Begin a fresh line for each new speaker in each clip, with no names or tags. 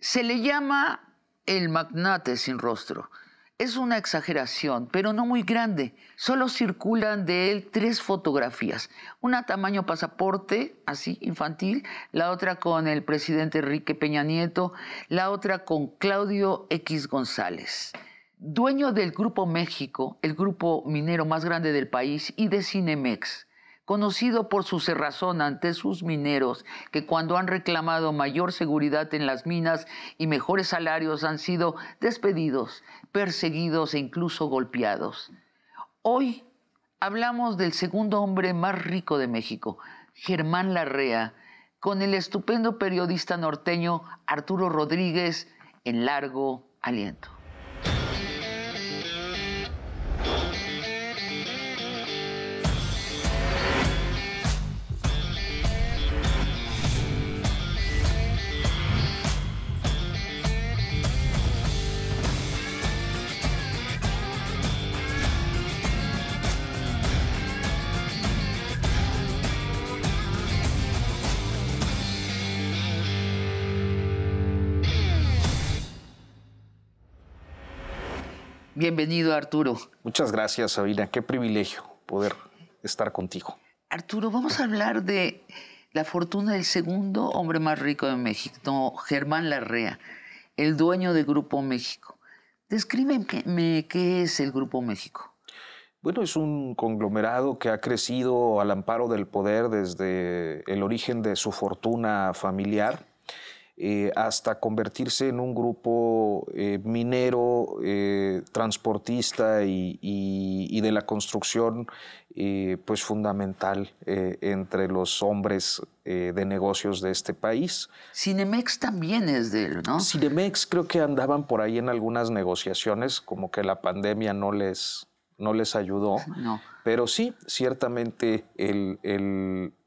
Se le llama el magnate sin rostro. Es una exageración, pero no muy grande. Solo circulan de él tres fotografías. Una tamaño pasaporte, así infantil, la otra con el presidente Enrique Peña Nieto, la otra con Claudio X González. Dueño del Grupo México, el grupo minero más grande del país, y de Cinemex conocido por su cerrazón ante sus mineros, que cuando han reclamado mayor seguridad en las minas y mejores salarios han sido despedidos, perseguidos e incluso golpeados. Hoy hablamos del segundo hombre más rico de México, Germán Larrea, con el estupendo periodista norteño Arturo Rodríguez en largo aliento. Bienvenido,
Arturo. Muchas gracias, Sabina. Qué privilegio poder estar contigo.
Arturo, vamos a hablar de la fortuna del segundo hombre más rico de México, Germán Larrea, el dueño de Grupo México. Descríbeme qué es el Grupo México. Bueno, es un conglomerado que ha crecido al amparo del
poder desde el origen de su fortuna familiar eh, hasta convertirse en un grupo eh, minero, eh, transportista y, de la construcción pues fundamental entre los hombres de negocios de este país.
Cinemex también
es de él, ¿no? Cinemex creo que andaban por ahí en algunas negociaciones, como que la pandemia no les, no les ayudó. No. Pero sí, ciertamente el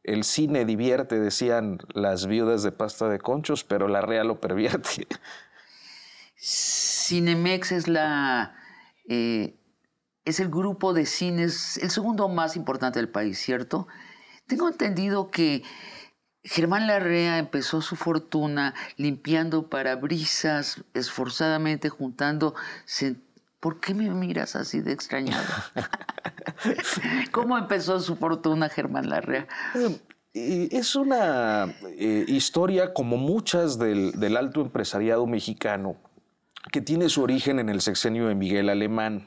el cine divierte, decían las viudas de pasta de conchos, pero la real lo
pervierte. Cinemex es la eh, es el grupo de cines, el segundo más importante del país, ¿cierto? Tengo entendido que Germán Larrea empezó su fortuna limpiando parabrisas, esforzadamente juntando ¿por qué me miras así de extrañado? ¿Cómo empezó su fortuna Germán Larrea?
Eh, es una eh, historia como muchas del, alto empresariado mexicano que tiene su origen en el sexenio de Miguel Alemán.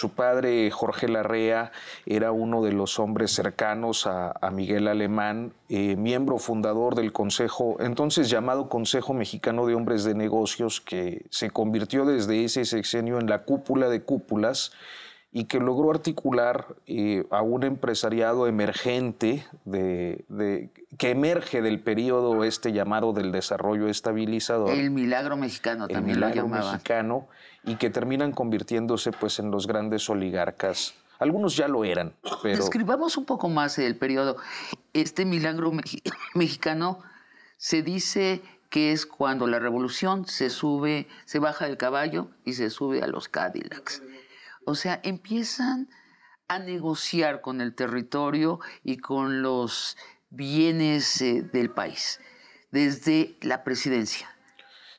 Su padre, Jorge Larrea, era uno de los hombres cercanos a, Miguel Alemán, eh, miembro fundador del Consejo, entonces llamado Consejo Mexicano de Hombres de Negocios, que se convirtió desde ese sexenio en la cúpula de cúpulas y que logró articular eh, a un empresariado emergente que emerge del periodo este llamado del desarrollo estabilizador. El milagro mexicano también el llamaba. mexicano y que terminan convirtiéndose pues en los
grandes oligarcas. Algunos ya lo eran, pero... Describamos un poco más el periodo. Este milagro mexicano se dice que es cuando la revolución se sube, se baja del caballo y se sube a los Cadillacs. O sea, empiezan a negociar con el territorio y con los bienes eh, del país desde la presidencia.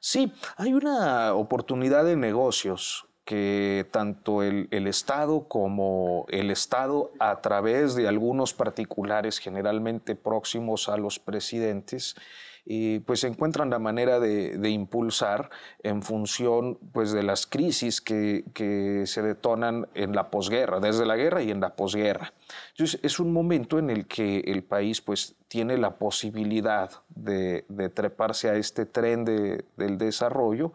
Sí, hay una oportunidad de negocios que tanto el, Estado como el Estado a través de algunos particulares generalmente próximos a los presidentes y pues encuentran la manera de, impulsar en función pues, de las crisis que, se detonan en la posguerra, desde la guerra y en la posguerra. es un momento en el que el país pues, tiene la posibilidad de, treparse a este tren de, del desarrollo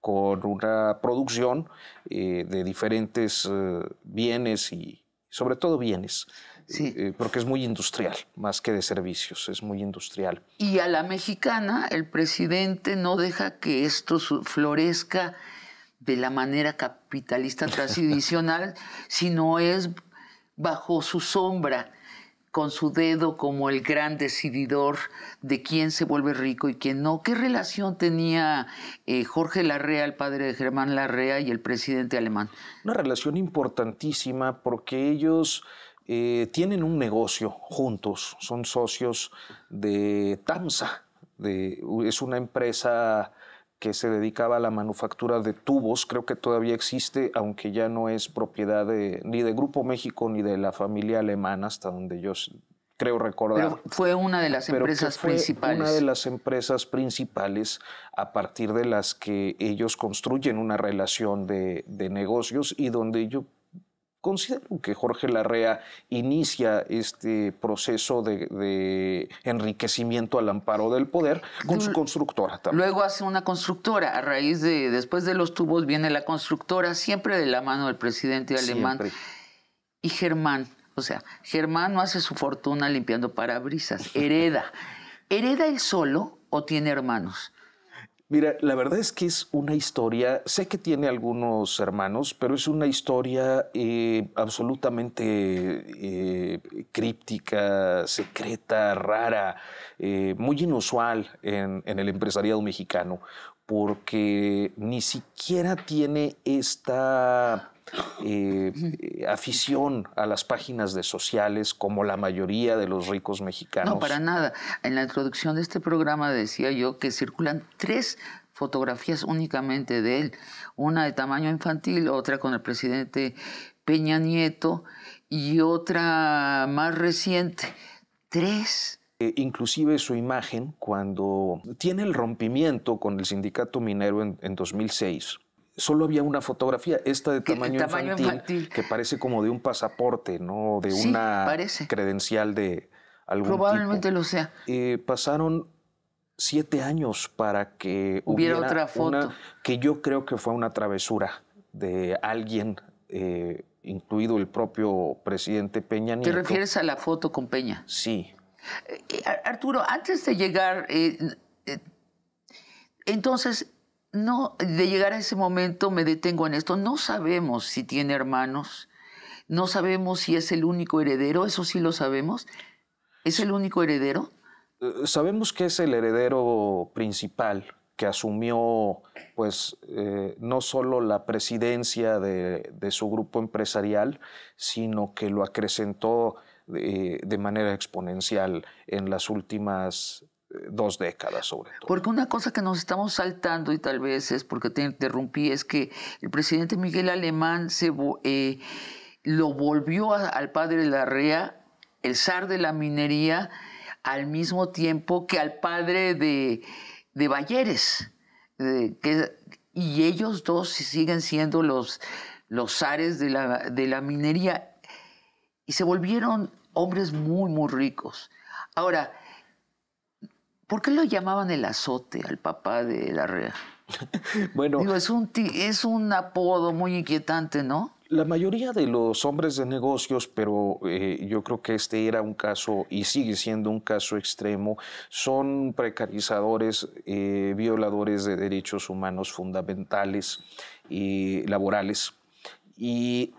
con una producción eh, de diferentes eh, bienes y sobre todo bienes. Eh, porque es muy industrial,
más que de servicios, es muy industrial. Y a la mexicana, el presidente no deja que esto florezca de la manera capitalista tradicional, sino es bajo su sombra, con su dedo como el gran decididor de quién se vuelve rico y quién no. ¿Qué relación tenía eh, Jorge Larrea, el padre de Germán Larrea, y el presidente alemán? Una relación importantísima porque ellos eh, tienen un negocio juntos,
son socios de TAMSA, es una empresa que se dedicaba a la manufactura de tubos, creo que todavía existe, aunque ya no es propiedad ni de Grupo México ni de la familia alemana, hasta donde yo creo recordar.
fue una de las empresas fue principales. Una de
las empresas principales a partir de las que ellos construyen una relación de, de negocios y donde yo Considero que Jorge Larrea inicia este proceso de, enriquecimiento al amparo del poder con su constructora
Luego hace una constructora, a raíz de, después de los tubos viene la constructora, siempre de la mano del presidente alemán. Y Germán, o sea, Germán no hace su fortuna limpiando parabrisas, hereda. ¿Hereda él solo o tiene hermanos?
Mira, la verdad es que es una historia, sé que tiene algunos hermanos, pero es una historia eh, absolutamente eh, críptica, secreta, rara, eh, muy inusual en el empresariado mexicano, porque ni siquiera tiene esta eh, eh, afición a las páginas de sociales como la mayoría de los ricos mexicanos.
No, para nada. En la introducción de este programa decía yo que circulan tres fotografías únicamente de él, una de tamaño infantil, otra con el presidente Peña Nieto y otra más reciente.
Tres eh, inclusive su imagen cuando tiene el rompimiento con el sindicato minero en 2006 solo había una fotografía, esta de tamaño, infantil, que parece como de un pasaporte, ¿no? De una credencial de algún Probablemente lo sea. Eh, pasaron siete años para que hubiera, otra foto. que yo creo que fue una travesura de alguien, eh, incluido el propio presidente Peña Nieto. ¿Te refieres a la foto con Peña? Sí.
Eh, Arturo, antes de llegar, entonces no, de llegar a ese momento me detengo en esto. No sabemos si tiene hermanos, no sabemos si es el único heredero, eso sí lo sabemos. ¿Es el único heredero?
Eh, sabemos que es el heredero principal que asumió pues eh, no solo la presidencia de, su grupo empresarial, sino que lo acrecentó eh, de manera exponencial
en las últimas dos décadas sobre todo. Porque una cosa que nos estamos saltando y tal vez es porque te interrumpí, es que el presidente Miguel Alemán eh, lo volvió al padre Larrea, el zar de la minería, al mismo tiempo que al padre de, de y ellos dos siguen siendo los, los zares de la, de la minería y se volvieron hombres muy, muy ricos. Ahora, ¿Por qué lo llamaban el azote al papá de la rea? bueno, es, un es un apodo muy inquietante, ¿no? La mayoría
de los hombres de negocios, pero eh, yo creo que este era un caso y sigue siendo un caso extremo, son precarizadores, eh, violadores de derechos humanos fundamentales y laborales. Y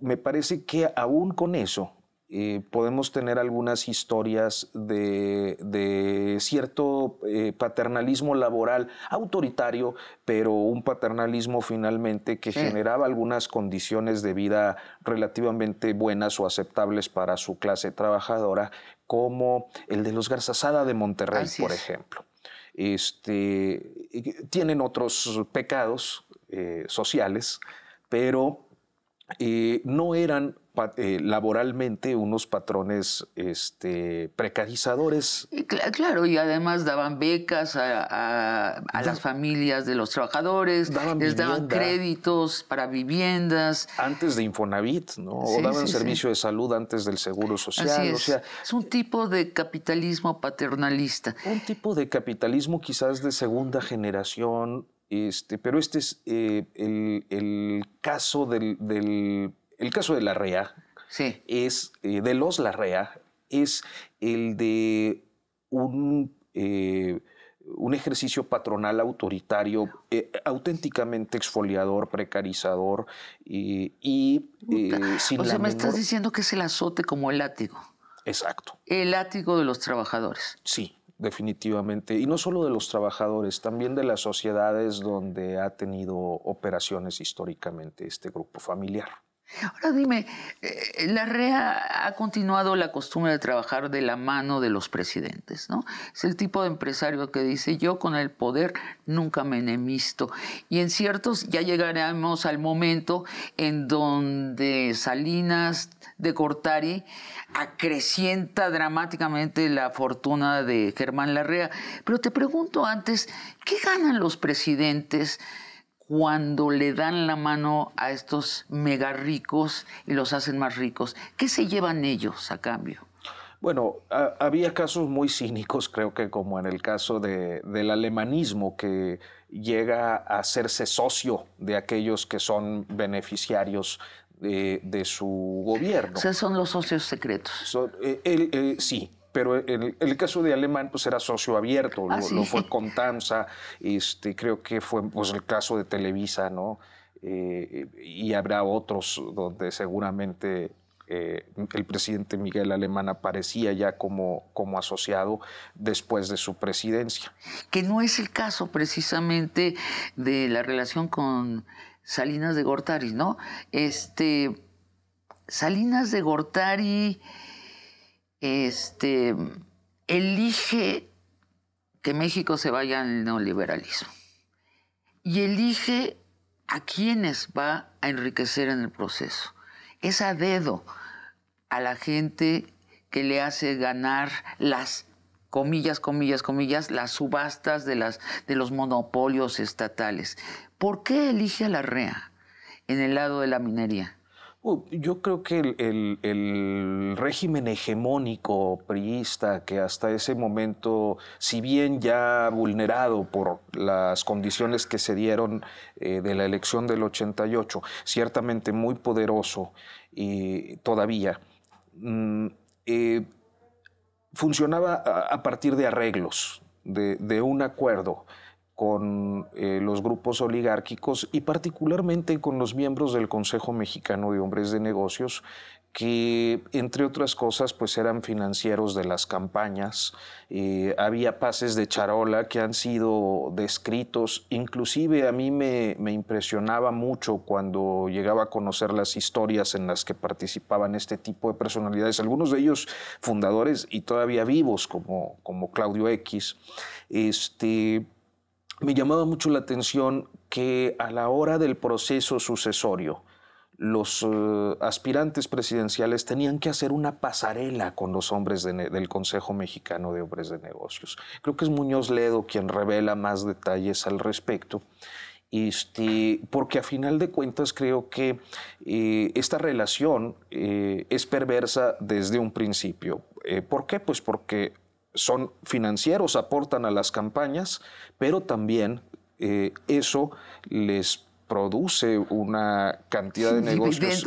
me parece que aún con eso, eh, podemos tener algunas historias de, cierto eh, paternalismo laboral autoritario, pero un paternalismo finalmente que generaba algunas condiciones de vida relativamente buenas o aceptables para su clase trabajadora, como el de los Garzasada de Monterrey, por ejemplo. Este, tienen otros pecados eh, sociales, pero no eran eh, laboralmente unos patrones
este, precarizadores. claro, y además daban becas a, las familias de los trabajadores, les daban créditos para viviendas. Antes de Infonavit, ¿no? o daban servicio
de salud antes del seguro social. es.
un tipo de capitalismo paternalista.
Un tipo de capitalismo quizás de segunda generación. Este, pero este es eh, el, caso del el caso de la REA, es, eh, de los Larrea, es el de un, eh, un ejercicio patronal autoritario, eh, auténticamente exfoliador, precarizador y sin O sea, me estás diciendo
que es el azote como el látigo.
Exacto. El látigo de los trabajadores. Sí definitivamente. Y no solo de los trabajadores, también de las sociedades donde ha tenido operaciones históricamente este grupo
familiar. Ahora dime, eh, Larrea ha continuado la costumbre de trabajar de la mano de los presidentes, ¿no? Es el tipo de empresario que dice, yo con el poder nunca me enemisto. Y en ciertos ya llegaremos al momento en donde Salinas de Cortari acrecienta dramáticamente la fortuna de Germán Larrea. Pero te pregunto antes, ¿qué ganan los presidentes? cuando le dan la mano a estos mega ricos y los hacen más ricos. ¿Qué se llevan ellos a cambio?
Bueno, había casos muy cínicos, creo que como en el caso del alemanismo, que llega a hacerse socio de aquellos que son beneficiarios de, su gobierno. O sea, son los socios secretos. Eh, eh, sí, pero el, el caso de Alemán pues era socio abierto, ah, lo, fue con este, creo que fue pues, el caso de Televisa, ¿no? Eh, y habrá otros donde seguramente eh, el presidente Miguel Alemán aparecía
ya como, como asociado después de su presidencia. Que no es el caso precisamente de la relación con Salinas de Gortari, ¿no? Este, Salinas de Gortari este, elige que México se vaya al neoliberalismo y elige a quienes va a enriquecer en el proceso. Es a dedo a la gente que le hace ganar las comillas, comillas, comillas, las subastas de, las, de los monopolios estatales. ¿Por qué elige a la REA en el lado de la minería? Uh, yo creo que el, régimen hegemónico
priista que hasta ese momento, si bien ya vulnerado por las condiciones que se dieron eh, de la elección del 88, ciertamente muy poderoso y todavía, mm, eh, funcionaba a, partir de arreglos, de un acuerdo con eh, los grupos oligárquicos y particularmente con los miembros del Consejo Mexicano de Hombres de Negocios, que entre otras cosas pues eran financieros de las campañas, eh, había pases de charola que han sido descritos, inclusive a mí me, impresionaba mucho cuando llegaba a conocer las historias en las que participaban este tipo de personalidades, algunos de ellos fundadores y todavía vivos como, como Claudio X, este, me llamaba mucho la atención que a la hora del proceso sucesorio, los eh, aspirantes presidenciales tenían que hacer una pasarela con los hombres del Consejo Mexicano de Hombres de Negocios. Creo que es Muñoz Ledo quien revela más detalles al respecto. Este, porque a final de cuentas creo que eh, esta relación eh, es perversa desde un principio. ¿Por qué? Pues porque son financieros, aportan a las campañas, pero también eh, eso les produce una cantidad de negocios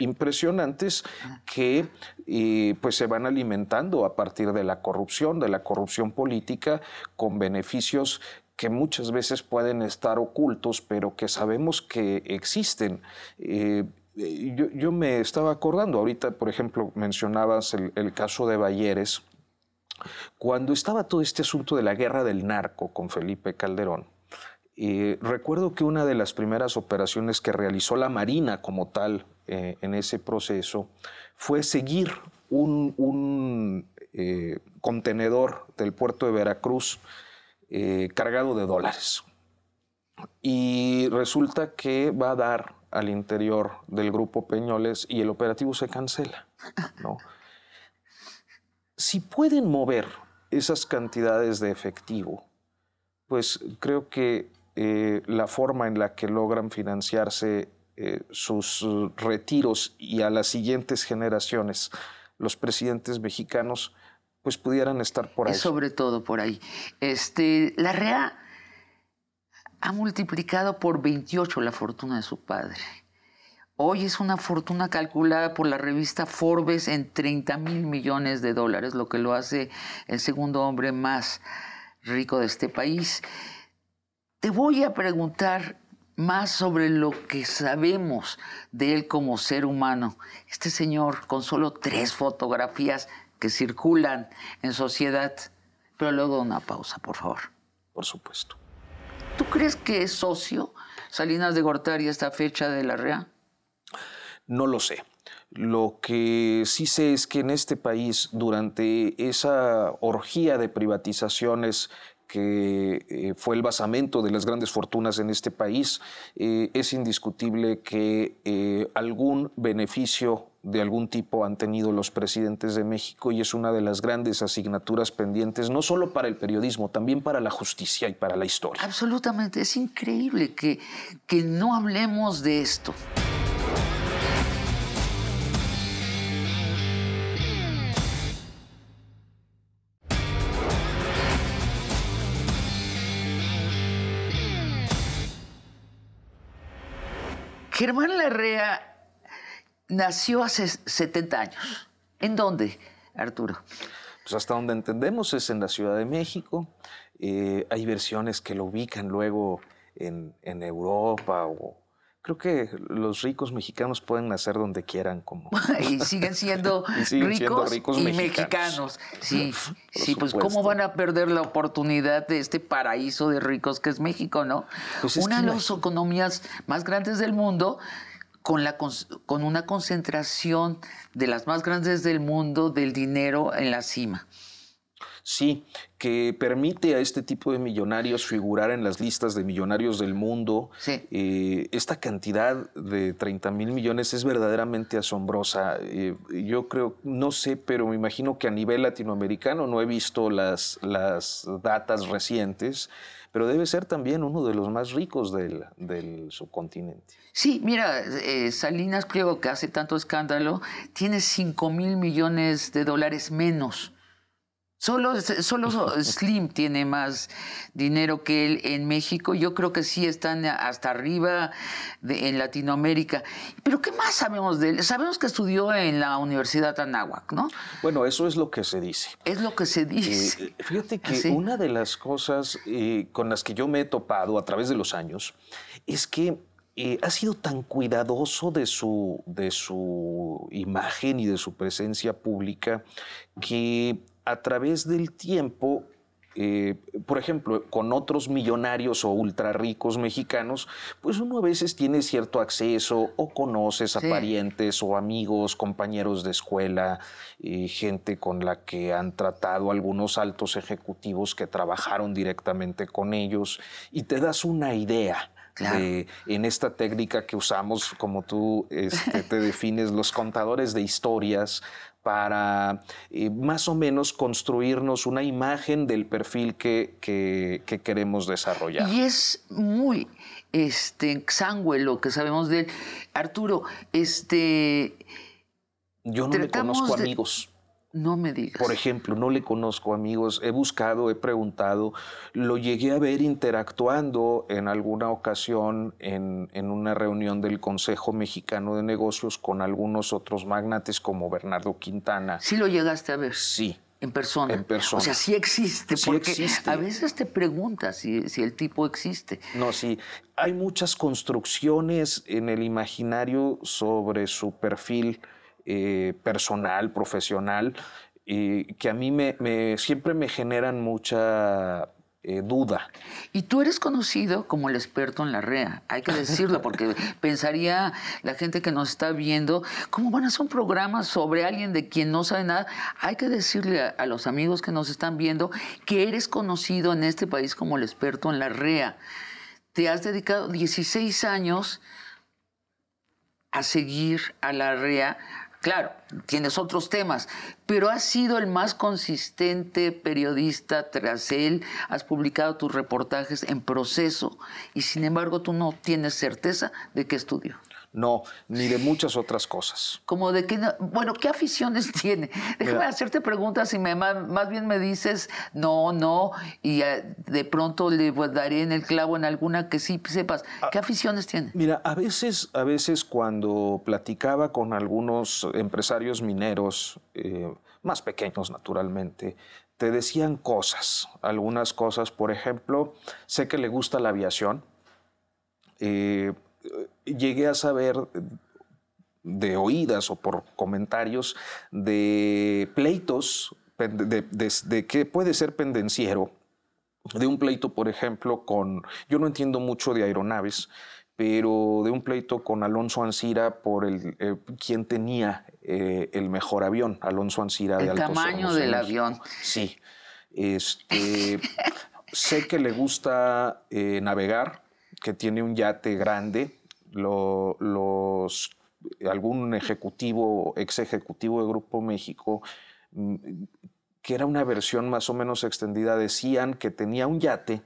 impresionantes que eh, pues se van alimentando a partir de la corrupción, de la corrupción política, con beneficios que muchas veces pueden estar ocultos, pero que sabemos que existen. Eh, yo, me estaba acordando, ahorita, por ejemplo, mencionabas el, el caso de Bayeres cuando estaba todo este asunto de la guerra del narco con Felipe Calderón, eh, recuerdo que una de las primeras operaciones que realizó la Marina como tal eh, en ese proceso fue seguir un, eh, contenedor del puerto de Veracruz cargado de dólares. Y resulta que va a dar al interior del grupo Peñoles y el operativo se cancela. ¿no? si pueden mover esas cantidades de efectivo, pues creo que eh, la forma en la que logran financiarse eh, sus retiros y a las siguientes generaciones los presidentes
mexicanos, pues pudieran estar por ahí. Sobre todo por ahí. Este, la REA ha multiplicado por 28 la fortuna de su padre. Hoy es una fortuna calculada por la revista Forbes en 30 mil millones de dólares, lo que lo hace el segundo hombre más rico de este país. Te voy a preguntar más sobre lo que sabemos de él como ser humano. Este señor, con solo tres fotografías que circulan en sociedad, pero luego una pausa, por favor. Por supuesto. ¿Tú crees que es socio Salinas de Gortari a esta fecha de la REA?
No lo sé. Lo que sí sé es que en este país, durante esa orgía de privatizaciones que eh, fue el basamento de las grandes fortunas en este país, eh, es indiscutible que eh, algún beneficio de algún tipo han tenido los presidentes de México y es una de las grandes asignaturas pendientes, no solo para el periodismo, también para la justicia y para
la historia. Absolutamente, es increíble que, que no hablemos de esto. Germán Larrea nació hace 70 años. ¿En dónde,
Arturo? Pues hasta donde entendemos es en la Ciudad de México. Eh, hay versiones que lo ubican luego en, en Europa o, creo que los ricos mexicanos pueden nacer donde quieran como
y siguen siendo, ricos, y mexicanos, sí pues cómo van a perder la oportunidad de este paraíso de ricos que es México no pues una de las economías más grandes del mundo con, con una concentración de las más grandes del mundo del dinero en la cima sí, que permite a este tipo de millonarios
figurar en las listas de millonarios del mundo. Eh, esta cantidad de 30 mil millones es verdaderamente asombrosa. Eh, yo creo, no sé, pero me imagino que a nivel latinoamericano no he visto las, datas recientes pero debe ser también uno de los más ricos del, subcontinente.
Sí, mira, eh, Salinas creo que hace tanto escándalo, tiene 5 mil millones de dólares menos Solo, Slim tiene más dinero que él en México. Yo creo que sí están hasta arriba en Latinoamérica. Pero ¿qué más sabemos de él? Sabemos que estudió en la Universidad Anáhuac, ¿no? Bueno, eso es lo que se dice. Es lo que se eh, dice. Eh, fíjate que ah,
una de las cosas eh, con las que yo me he topado a través de los años es que ha sido tan cuidadoso de su, de su imagen y de su presencia pública que a través del tiempo, eh, por ejemplo, con otros millonarios o ultra ricos mexicanos, pues uno a veces tiene cierto acceso o conoces a parientes o amigos, compañeros de escuela, eh, gente con la que han tratado algunos altos ejecutivos que trabajaron directamente con ellos y te das una idea. De, en esta técnica que usamos, como tú este, te defines, los contadores de historias para eh, más o menos construirnos una imagen del perfil que, queremos desarrollar. Y
es muy este, exangüe lo que sabemos de Arturo, este... Yo no le conozco amigos. No me
digas. Por ejemplo, no le conozco amigos, he buscado, he preguntado, lo llegué a ver interactuando en alguna ocasión en, una reunión del Consejo Mexicano de Negocios con algunos otros magnates como Bernardo Quintana. Sí lo llegaste a ver. Sí, en persona. En persona. O sea, sí existe,
sí porque a
veces te preguntas si, si, el tipo existe. No, sí. Hay muchas construcciones en el imaginario sobre su perfil eh, personal, profesional,
que a mí me, siempre me generan mucha eh, duda. Y tú eres conocido como el experto en la REA, hay que decirlo, porque pensaría la gente que nos está viendo, ¿cómo van a hacer un programa sobre alguien de quien no sabe nada? Hay que decirle a, a los amigos que nos están viendo que eres conocido en este país como el experto en la REA. Te has dedicado 16 años a seguir a la REA Claro, tienes otros temas, pero has sido el más consistente periodista tras él, has publicado tus reportajes en proceso y sin embargo tú no tienes certeza de qué estudió no, ni de muchas otras cosas. Como de que, bueno, ¿qué aficiones tiene? Déjame hacerte preguntas y me, más bien me dices, no, no, y eh, de pronto le daré en el clavo en alguna que sí sepas. Ah, ¿Qué aficiones tiene?
Mira, a veces, a veces cuando platicaba con algunos empresarios mineros, eh, más pequeños naturalmente, te decían cosas, algunas cosas, por ejemplo, sé que le gusta la aviación. Eh, llegué a saber de oídas o por comentarios de pleitos, de, que puede ser pendenciero, de un pleito, por ejemplo, con, yo no entiendo mucho de aeronaves, pero de un pleito con Alonso Ansira por el eh, quien tenía eh, el mejor avión, Alonso Ancira el de El tamaño del avión. Sí. Este, sé que le gusta eh, navegar, que tiene un yate grande, los, algún ejecutivo, ex ejecutivo de Grupo México, mm, que era una versión más o menos extendida, decían que tenía un yate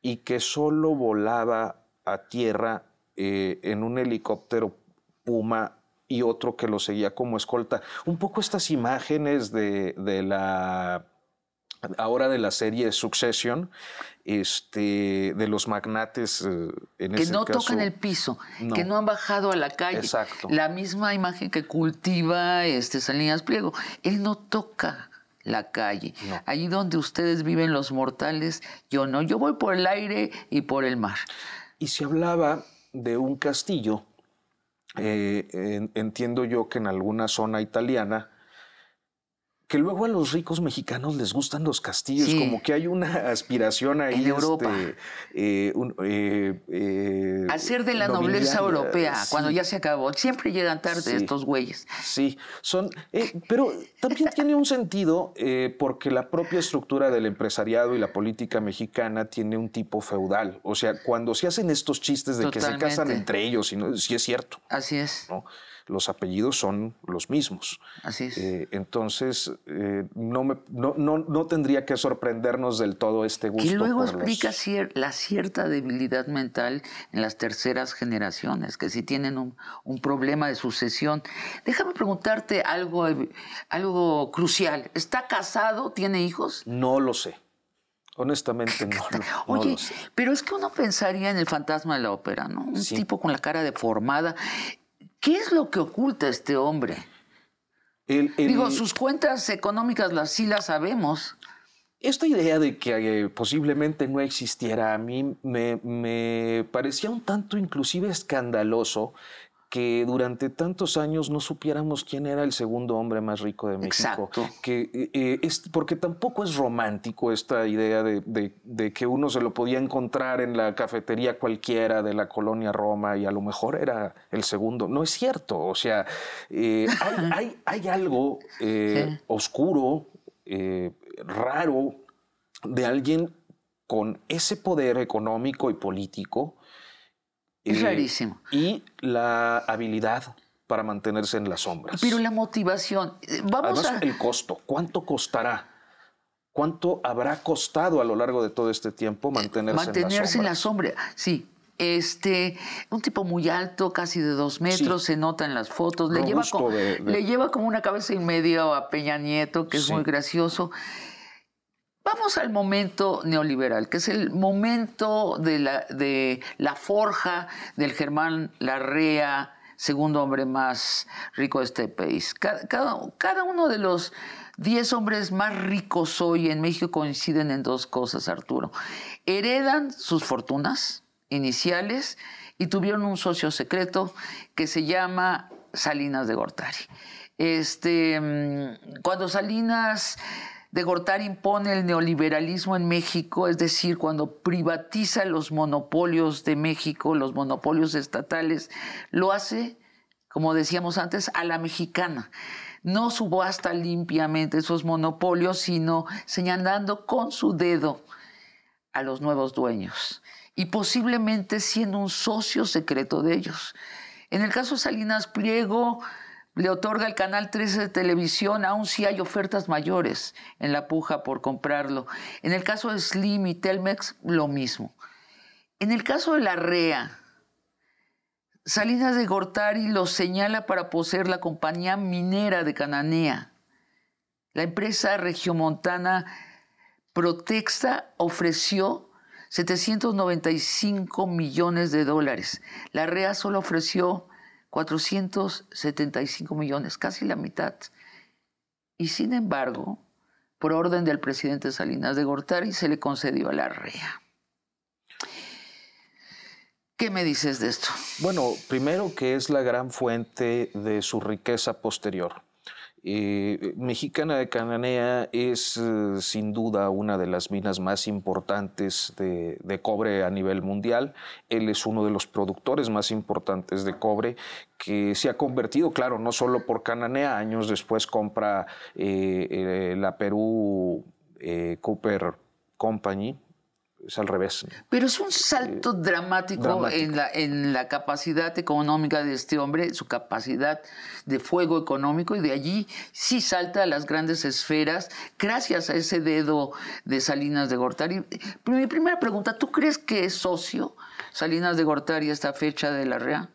y que solo volaba a tierra eh, en un helicóptero Puma y otro que lo seguía como escolta. Un poco estas imágenes de, de la ahora de la serie Succession, este, de los magnates eh, que no tocan el
piso, que no han bajado a la calle. Exacto. La misma imagen que cultiva este Salinas Pliego, él no toca la calle. Allí donde ustedes viven los mortales, yo no, yo voy por el aire y por el mar. Y se hablaba de un castillo,
eh, entiendo yo que en alguna zona italiana, que luego a los ricos mexicanos les gustan los castillos, como que hay una aspiración ahí. En Europa. Este, Hacer eh, eh, eh, de la nobleza europea, cuando ya
se acabó. Siempre llegan tarde estos
güeyes. Sí,
son. pero también tiene un
sentido, porque la propia estructura del empresariado y la política mexicana tiene un tipo feudal. O sea, cuando se hacen estos chistes de que se casan entre ellos, si sí es cierto. Así es los apellidos son los mismos. Así es. Eh, entonces, eh,
no, no, tendría que sorprendernos del todo este gusto. Y luego explica la cierta debilidad mental en las terceras generaciones, que si tienen un, problema de sucesión. Déjame preguntarte algo, algo crucial. ¿Está casado? ¿Tiene hijos? No lo sé. Honestamente, no. no Oye, pero es que uno pensaría en el fantasma de la ópera, ¿no? Un tipo con la cara deformada ¿Qué es lo que oculta este hombre? Digo, sus cuentas económicas las sí las sabemos. Esta idea de que eh, posiblemente no existiera a
mí me, parecía un tanto inclusive escandaloso que durante tantos años no supiéramos quién era el segundo hombre más rico de México. Que, eh, es, porque tampoco es romántico esta idea de, que uno se lo podía encontrar en la cafetería cualquiera de la colonia Roma y a lo mejor era el segundo. No es cierto. O sea, eh, hay, algo eh, oscuro, raro, de alguien con ese poder económico y político
es eh, rarísimo. Y
la habilidad para mantenerse en las sombras. Pero
la motivación. Eh, vamos Además,
el costo. ¿Cuánto costará? ¿Cuánto habrá costado a lo largo de todo este tiempo eh, mantenerse, en la sombra? Mantenerse en la sombra,
sí. Este, un tipo muy alto, casi de dos metros, se nota en las fotos. Le lleva, como, le lleva, como, una cabeza y media a Peña Nieto, que es muy gracioso. Vamos al momento neoliberal, que es el momento de la, forja del Germán Larrea, segundo hombre más rico de este país. Cada, uno de los diez hombres más ricos hoy en México coinciden en dos cosas, Arturo. Heredan sus fortunas iniciales y tuvieron un socio secreto que se llama Salinas de Gortari. Este, mm, cuando Salinas de Gortari impone el neoliberalismo en México, es decir, cuando privatiza los monopolios de México, los monopolios estatales, lo hace, como decíamos antes, a la mexicana. No subasta limpiamente esos monopolios, sino señalando con su dedo a los nuevos dueños y posiblemente siendo un socio secreto de ellos. En el caso de Salinas Pliego, le otorga el canal 13 de televisión, aun si hay ofertas mayores en la puja por comprarlo. En el caso de Slim y Telmex, lo mismo. En el caso de la REA, Salinas de Gortari lo señala para poseer la compañía minera de Cananea. La empresa regiomontana Protexta ofreció 795 millones de dólares. La REA solo ofreció 475 millones, casi la mitad. Y sin embargo, por orden del presidente Salinas de Gortari, se le concedió a la REA. ¿Qué me dices de esto? Bueno,
primero que es la gran fuente de su riqueza posterior. Eh, eh, mexicana de Cananea es eh, sin duda una de las minas más importantes de, cobre a nivel mundial. Él es uno de los productores más importantes de cobre que se ha convertido, claro, no solo por Cananea, años después compra la
Perú Cooper Company, es al revés. Pero es un salto eh, dramático, En, la, en, la, capacidad económica de este hombre, su capacidad de fuego económico, y de allí sí salta a las grandes esferas gracias a ese dedo de Salinas de Gortari. Mi primera pregunta, ¿tú crees que es socio Salinas de Gortari a esta fecha de la REA?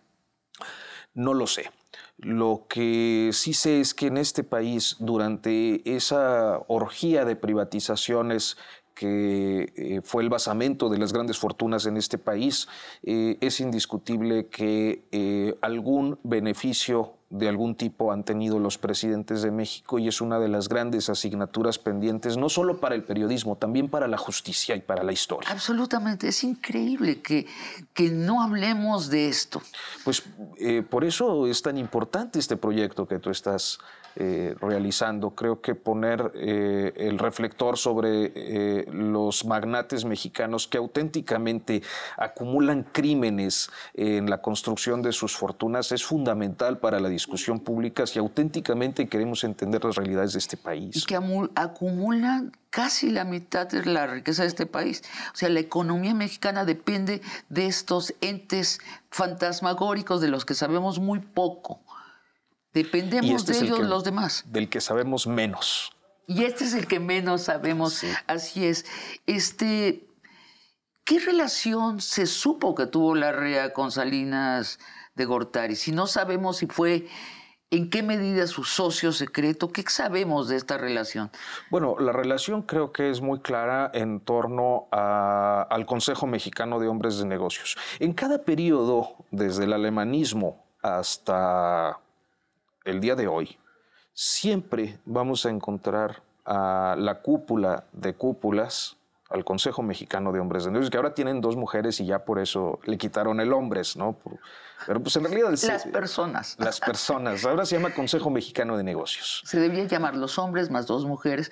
No lo
sé. Lo que sí sé es que en este país, durante esa orgía de privatizaciones que eh, fue el basamento de las grandes fortunas en este país, eh, es indiscutible que eh, algún beneficio de algún tipo han tenido los presidentes de México y es una de las grandes asignaturas pendientes, no solo para el periodismo, también para la justicia y para la historia.
Absolutamente, es
increíble que, que no hablemos de esto. Pues por eso es tan importante este proyecto que tú estás eh, realizando. Creo que poner eh, el reflector sobre eh, los magnates mexicanos que auténticamente acumulan crímenes en la construcción de sus fortunas es fundamental para la discusión pública si auténticamente queremos entender las realidades de este país.
que acumulan casi la mitad de la riqueza de este país. O sea, la economía mexicana depende de estos entes fantasmagóricos de los que sabemos muy poco. Dependemos este de ellos los demás.
Del que sabemos menos.
Y este es el que menos sabemos, así es. Este, ¿Qué relación se supo que tuvo Larrea con Salinas de Gortari? Si no sabemos si fue en qué medida su socio secreto, ¿qué sabemos de esta relación?
Bueno, la relación creo que es muy clara en torno al Consejo Mexicano de Hombres de Negocios. En cada periodo, desde el alemanismo hasta el día de hoy, siempre vamos a encontrar a la cúpula de cúpulas, al Consejo Mexicano de Hombres de Negocios, que ahora tienen dos mujeres y ya por eso le quitaron el hombres, ¿no? pero pues en realidad... las personas. Las personas. Ahora se llama Consejo Mexicano de Negocios. Se debía llamar los hombres más dos mujeres.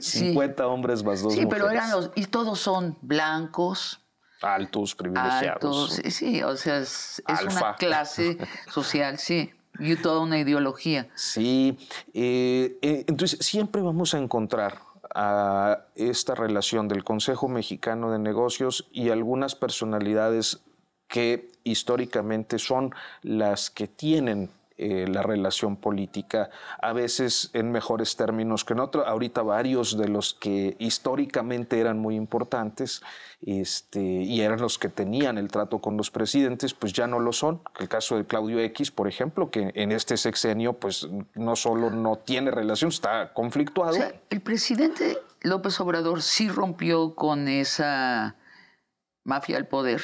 50
hombres más dos mujeres. Sí, pero eran
los... Y todos son blancos. Altos, privilegiados. Altos, sí, o sea, es una clase social, sí. Y toda una ideología.
Sí, eh, eh, entonces siempre vamos a encontrar a esta relación del Consejo Mexicano de Negocios y algunas personalidades que históricamente son las que tienen eh, la relación política, a veces en mejores términos que en otros. Ahorita varios de los que históricamente eran muy importantes este, y eran los que tenían el trato con los presidentes, pues ya no lo son. El caso de Claudio X, por ejemplo, que en este sexenio pues no solo no tiene relación, está conflictuado.
el presidente López Obrador sí rompió con esa mafia al poder?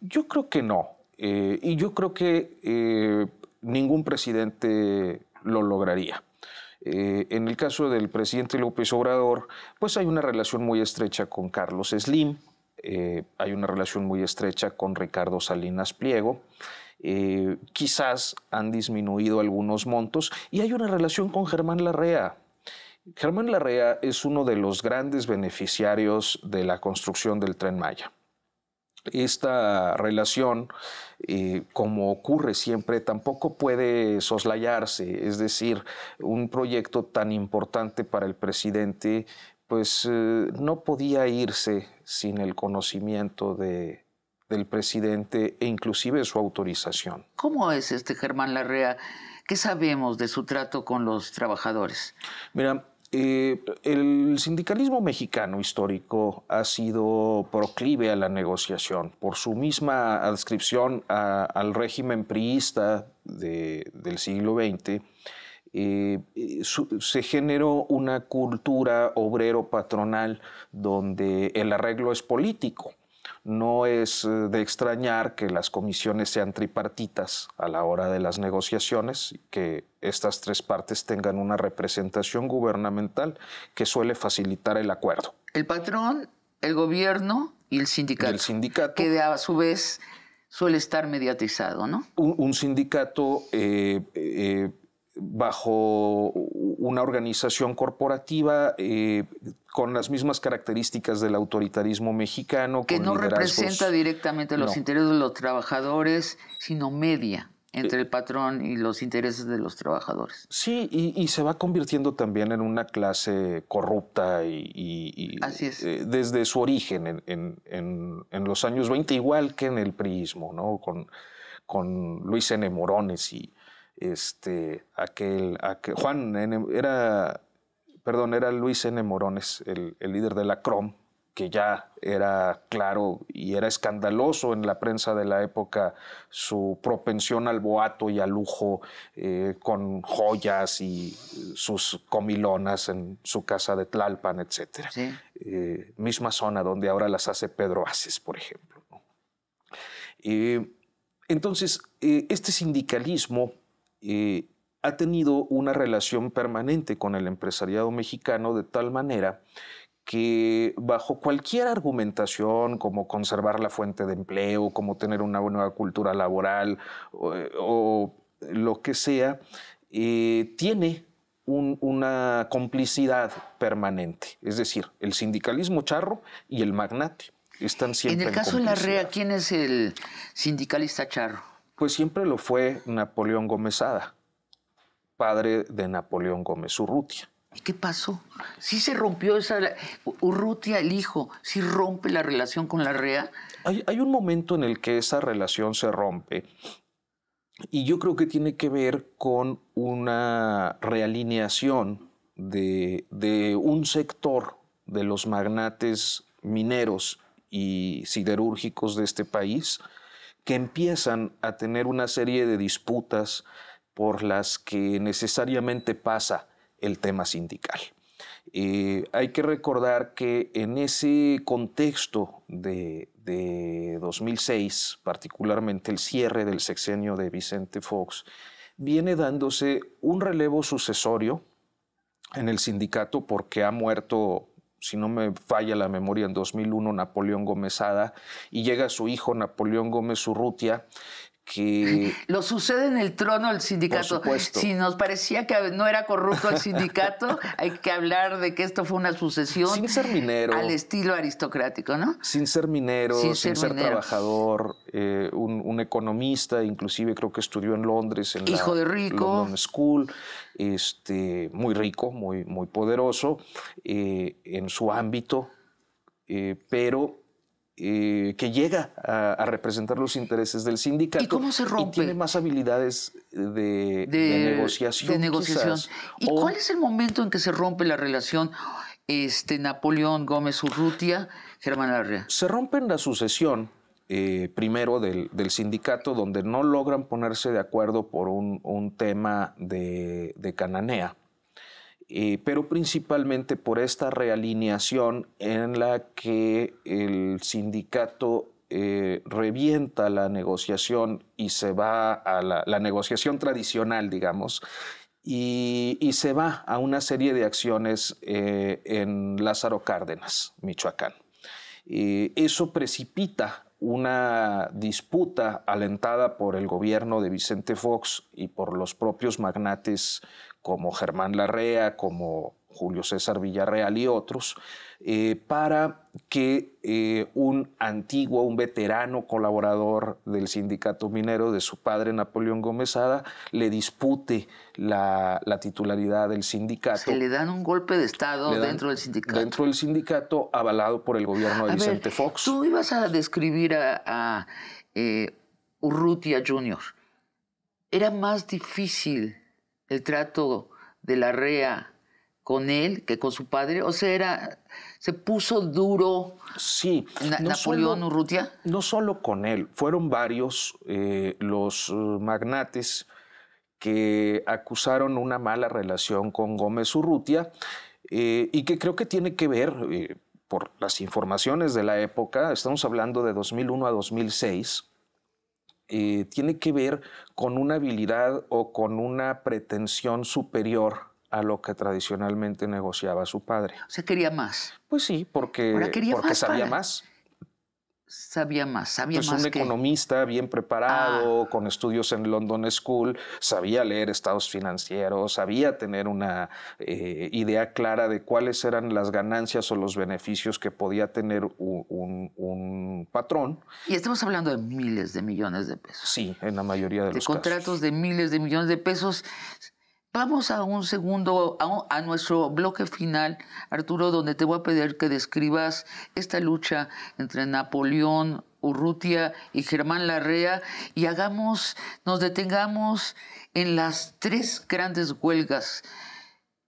Yo creo que no. Eh, y yo creo que eh, ningún presidente lo lograría. Eh, en el caso del presidente López Obrador, pues hay una relación muy estrecha con Carlos Slim, eh, hay una relación muy estrecha con Ricardo Salinas Pliego. Eh, quizás han disminuido algunos montos y hay una relación con Germán Larrea. Germán Larrea es uno de los grandes beneficiarios de la construcción del tren Maya. Esta relación eh, como ocurre siempre, tampoco puede soslayarse. Es decir, un proyecto tan importante para el presidente, pues eh, no podía irse sin el conocimiento de, del presidente e inclusive su autorización. ¿Cómo es este Germán Larrea? ¿Qué sabemos de su trato con los trabajadores? Mira, eh, el sindicalismo mexicano histórico ha sido proclive a la negociación por su misma adscripción al régimen priista del siglo XX. Eh, se generó una cultura obrero patronal donde el arreglo es político no es eh, de extrañar que las comisiones sean tripartitas a la hora de las negociaciones, que estas tres partes tengan una representación gubernamental
que suele facilitar el acuerdo. El patrón, el gobierno y el sindicato. El sindicato. Que a su vez suele estar mediatizado, ¿no? Un, sindicato
eh, eh, bajo una organización corporativa eh, con las mismas características del autoritarismo mexicano. Que no representa
directamente los intereses de los trabajadores, sino media entre eh, el patrón y los intereses de los trabajadores. Sí, y, se va convirtiendo también en una
clase corrupta y, eh, desde su origen en, los años 20, igual que en el priismo, ¿no? con, con Luis N. Morones y, este, aquel, Juan era, perdón, era Luis N. Morones, el, líder de la CROM, que ya era claro y era escandaloso en la prensa de la época su propensión al boato y al lujo eh, con joyas y sus comilonas en su casa de Tlalpan, etc. Eh, misma zona donde ahora las hace Pedro Aces, por ejemplo. Eh, entonces, este sindicalismo eh, ha tenido una relación permanente con el empresariado mexicano de tal manera que bajo cualquier argumentación como conservar la fuente de empleo, como tener una nueva cultura laboral o, lo que sea, eh, tiene una complicidad permanente. Es decir, el sindicalismo charro y el magnate están siempre. En el caso de la REA, ¿quién es el sindicalista charro? Pues siempre lo fue Napoleón Gómez padre de Napoleón Gómez Urrutia. ¿Y qué pasó? Sí se rompió esa... Urrutia, el hijo, si rompe la relación con la REA. Hay, un momento en el que esa relación se rompe y yo creo que tiene que ver con una realineación de un sector de los magnates mineros y siderúrgicos de este país que empiezan a tener una serie de disputas por las que necesariamente pasa el tema sindical. Eh, hay que recordar que en ese contexto de, de 2006, particularmente el cierre del sexenio de Vicente Fox, viene dándose un relevo sucesorio en el sindicato porque ha muerto si no me falla la memoria, en 2001 Napoleón Gómez y llega su hijo Napoleón Gómez Urrutia, Lo sucede en el
trono el sindicato. Si nos parecía que no era corrupto el sindicato, hay que hablar de que esto fue una sucesión... Al estilo aristocrático, ¿no? Sin ser minero, sin ser,
trabajador, eh, un, economista, inclusive creo que estudió en Londres. En la, de rico. London School, este, muy rico, muy, muy poderoso eh, en su ámbito, eh, pero eh, que llega a, representar los intereses del sindicato. ¿Y cómo se rompe? tiene más habilidades
de, negociación. ¿Y cuál es el momento en que se rompe la relación este, Napoleón Gómez Urrutia, Germán Larrea? Se rompe en la
sucesión. Eh, primero del, sindicato, donde no logran ponerse de acuerdo por un, tema de cananea. Eh, pero principalmente por esta realineación en la que el sindicato eh, revienta la negociación y se va a la, negociación tradicional, digamos, y, se va a una serie de acciones eh, en Lázaro Cárdenas, Michoacán. eso precipita una disputa alentada por el gobierno de Vicente Fox y por los propios magnates como Germán Larrea, como Julio César Villarreal y otros, eh, para que eh, un antiguo, un veterano colaborador del sindicato minero de su padre, Napoleón Gómezada, le dispute la, titularidad del sindicato. Se le
dan un golpe de Estado dentro del sindicato. Dentro del sindicato, avalado por el gobierno de Vicente Fox. Tú ibas a describir a, eh, Urrutia Jr. Era más difícil el trato de la REA con él que con su padre? O sea, era, se puso duro sí, Napoleón
Urrutia. No solo con él, fueron varios eh, los uh, magnates que acusaron una mala relación con Gómez Urrutia eh, y que creo que tiene que ver, eh, por las informaciones de la época, estamos hablando de 2001 a 2006, eh, tiene que ver con una habilidad o con una pretensión superior a lo que tradicionalmente negociaba
su padre. O sea, quería más. Pues sí, porque, porque sabía más sabía más? Sabía pues un
economista bien preparado, ah. con estudios en London School, sabía leer estados financieros, sabía tener una eh, idea clara de cuáles eran las ganancias o los beneficios que podía tener un,
patrón. Y estamos hablando de miles de millones de pesos. Sí, en la mayoría de, de los contratos de miles de millones de pesos Vamos a un segundo, a, nuestro bloque final, Arturo, donde te voy a pedir que describas esta lucha entre Napoleón Urrutia y Germán Larrea y hagamos, nos detengamos en las tres grandes huelgas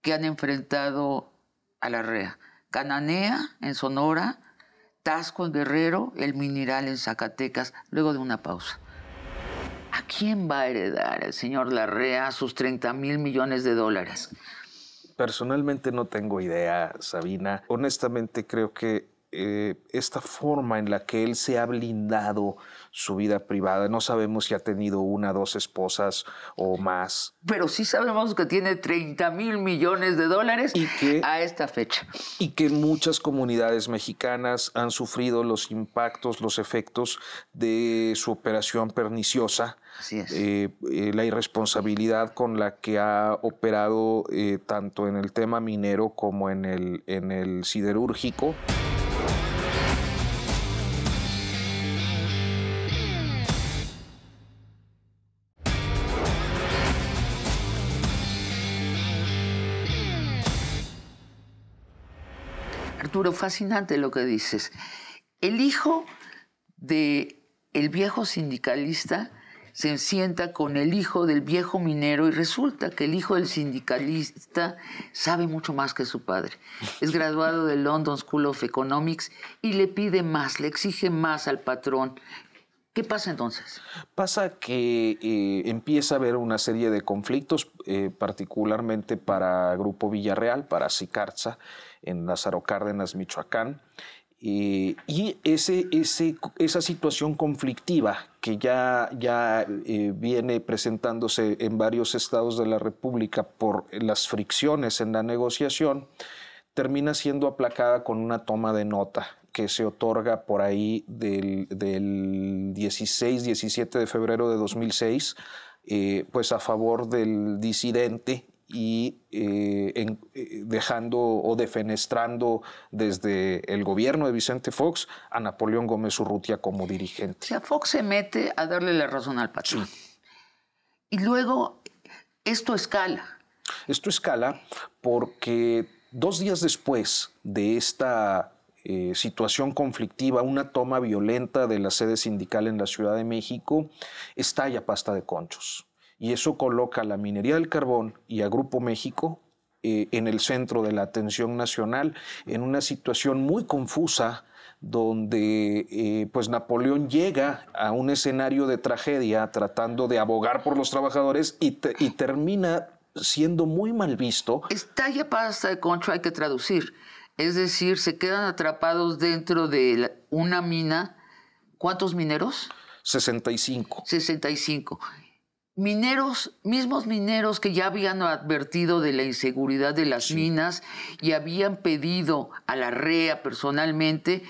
que han enfrentado a Larrea. Cananea en Sonora, Tasco en Guerrero, El Mineral en Zacatecas, luego de una pausa. ¿a quién va a heredar el señor Larrea sus 30 mil millones de dólares? Personalmente no tengo
idea, Sabina. Honestamente creo que eh, esta forma en la que él se ha blindado su vida privada. No sabemos si ha tenido una, dos esposas o más.
Pero sí sabemos que tiene 30 mil millones de dólares a
esta fecha. Y que muchas comunidades mexicanas han sufrido los impactos, los efectos de su operación perniciosa. Así es. Eh, eh, la irresponsabilidad con la que ha operado tanto en el tema minero como en el, en el siderúrgico.
fascinante lo que dices. El hijo de el viejo sindicalista se sienta con el hijo del viejo minero y resulta que el hijo del sindicalista sabe mucho más que su padre. Es graduado del London School of Economics y le pide más, le exige más al patrón. ¿Qué pasa entonces?
Pasa que eh, empieza a haber una serie de conflictos, eh, particularmente para Grupo Villarreal, para Sicarza en Lázaro Cárdenas, Michoacán. y ese, esa situación conflictiva que ya, ya eh, viene presentándose en varios estados de la República por las fricciones en la negociación, termina siendo aplacada con una toma de nota que se otorga por ahí del, del 16-17 de febrero de 2006, eh, pues a favor del disidente y eh, eh, dejando o defenestrando desde el gobierno de Vicente Fox a Napoleón Gómez Urrutia
como dirigente. O sea, Fox se mete a darle la razón al patrón. Y luego esto escala. Esto escala porque dos días
después de esta eh, situación conflictiva, una toma violenta de la sede sindical en la Ciudad de México, estalla pasta de conchos y eso coloca a la minería del carbón y a Grupo México eh, en el centro de la atención nacional, en una situación muy confusa donde eh, pues Napoleón llega a un escenario de tragedia tratando de abogar por los trabajadores
y, termina siendo muy mal visto. Estalla pasta de concho, hay que traducir. Es decir, se quedan atrapados dentro de una mina. ¿Cuántos mineros? 65. 65 mineros, mismos mineros que ya habían advertido de la inseguridad de las minas y habían pedido a la REA personalmente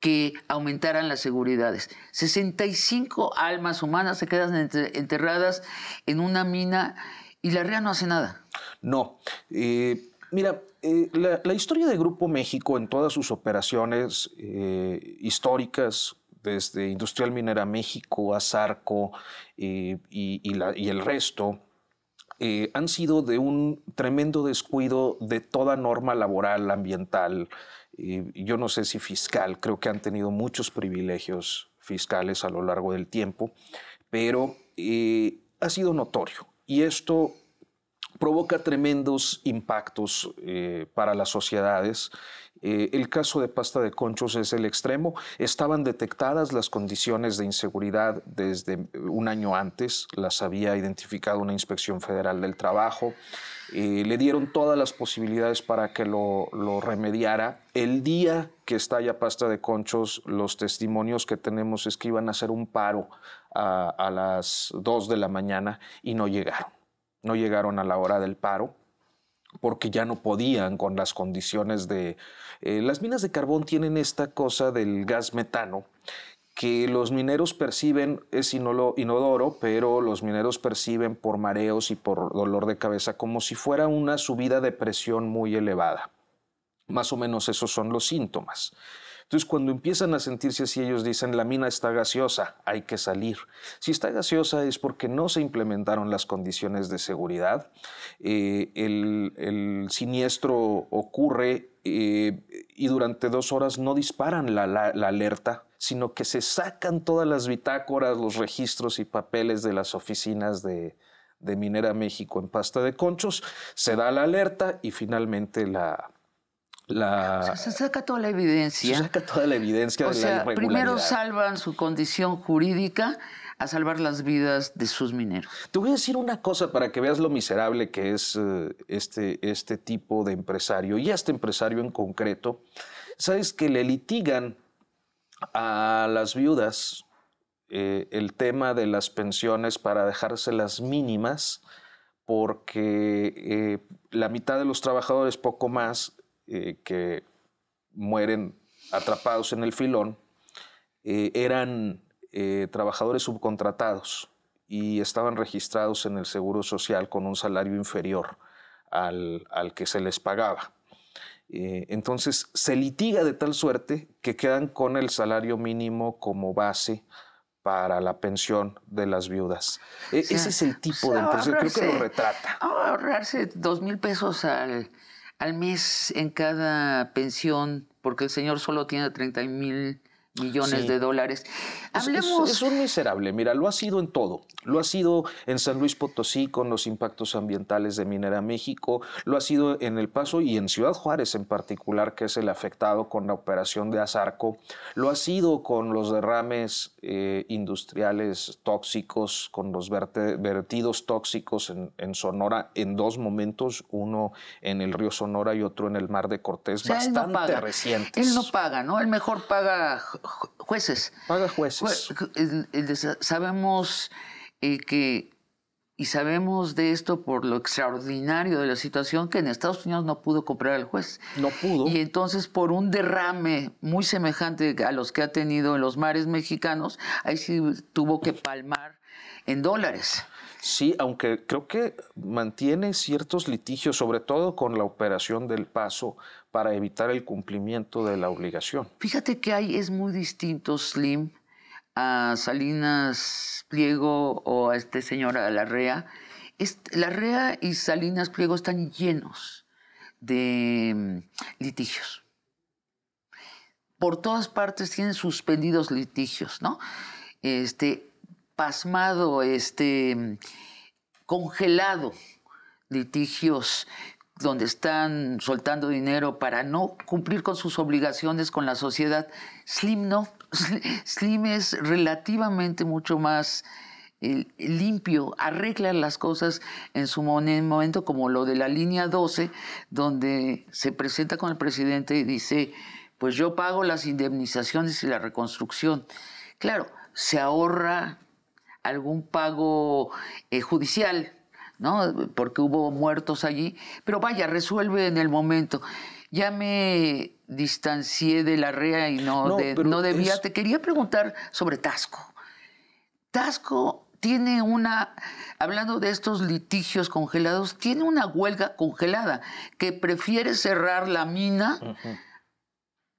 que aumentaran las seguridades. 65 almas humanas se quedan enterradas en una mina y la REA no hace nada. No. Eh, mira, eh, la,
historia de Grupo México en todas sus operaciones eh, históricas, desde Industrial Minera México, Azarco eh, y, el resto, eh, han sido de un tremendo descuido de toda norma laboral, ambiental, eh, yo no sé si fiscal, creo que han tenido muchos privilegios fiscales a lo largo del tiempo, pero ha sido notorio. Y esto provoca tremendos impactos eh, para las sociedades. Eh, el caso de pasta de conchos es el extremo. Estaban detectadas las condiciones de inseguridad desde un año antes, las había identificado una inspección federal del trabajo. Eh, le dieron todas las posibilidades para que lo, remediara. El día que estalla pasta de conchos, los testimonios que tenemos es que iban a hacer un paro a, a las 2 de la mañana y no llegaron no llegaron a la hora del paro porque ya no podían con las condiciones de... Eh, las minas de carbón tienen esta cosa del gas metano que los mineros perciben es inodoro, pero los mineros perciben por mareos y por dolor de cabeza como si fuera una subida de presión muy elevada. Más o menos esos son los síntomas. Entonces, cuando empiezan a sentirse así, ellos dicen, la mina está gaseosa, hay que salir. Si está gaseosa es porque no se implementaron las condiciones de seguridad, eh, el, siniestro ocurre eh, y durante dos horas no disparan la, alerta, sino que se sacan todas las bitácoras, los registros y papeles de las oficinas de Minera México en pasta de conchos, se da la alerta y finalmente la,
se saca toda la evidencia. Se saca
toda la evidencia Primero salvan
su condición jurídica a salvar las vidas de sus mineros. Te voy a decir una
cosa para que veas lo miserable que es eh, este, este tipo de empresario, y este empresario en concreto. Sabes que le litigan a las viudas eh, el tema de las pensiones para dejárselas mínimas, porque eh, la mitad de los trabajadores, poco más, eh, que mueren atrapados en el filón eh, eran eh, trabajadores subcontratados y estaban registrados en el Seguro Social con un salario inferior al, al que se les pagaba. entonces se litiga de tal suerte que quedan con el salario mínimo como base para la pensión de las viudas. E, ese es el tipo de empresa, creo que lo retrata.
Ahorrarse dos mil pesos al, al mes en cada pensión, porque el señor solo tiene 30 mil millones de dólares.
Es, un miserable, mira, lo ha sido en todo. Lo ha sido en San Luis Potosí con los impactos ambientales de Minera México, lo ha sido en El Paso y en Ciudad Juárez en particular, que es el afectado con la operación de Azarco, lo ha sido con los derrames eh, industriales tóxicos, con los vertidos tóxicos en, Sonora en dos momentos, uno en el río Sonora y otro en el mar de Cortés,
bastante recientes. Él no paga, ¿no? Él mejor paga jueces. Paga jueces. Sabemos eh, que, y sabemos de esto por lo extraordinario de la situación, que en Estados Unidos no pudo comprar al juez. No pudo. Y entonces por un derrame muy semejante a los que ha tenido en los mares mexicanos, ahí sí tuvo que palmar en dólares. Sí, aunque
creo que mantiene ciertos litigios, sobre todo con la operación del paso,
para evitar el cumplimiento de la obligación. Fíjate que ahí es muy distinto Slim a Salinas Pliego o a este señor Larrea. Larrea y Salinas Pliego están llenos de mm, litigios. Por todas partes tienen suspendidos litigios, ¿no? Este, pasmado, este, mm, congelado litigios donde están soltando dinero para no cumplir con sus obligaciones con la sociedad. Slim no, Slim es relativamente mucho más eh, limpio, arregla las cosas en su momento, como lo de la línea 12, donde se presenta con el presidente y dice, pues yo pago las indemnizaciones y la reconstrucción. Claro, se ahorra algún pago eh, judicial, ¿no? Porque hubo muertos allí. Pero vaya, resuelve en el momento. Ya me distancié de la REA y no, no, debía. Te quería preguntar sobre Tasco. Tasco tiene una, hablando de estos litigios congelados, tiene una huelga congelada que prefiere cerrar la mina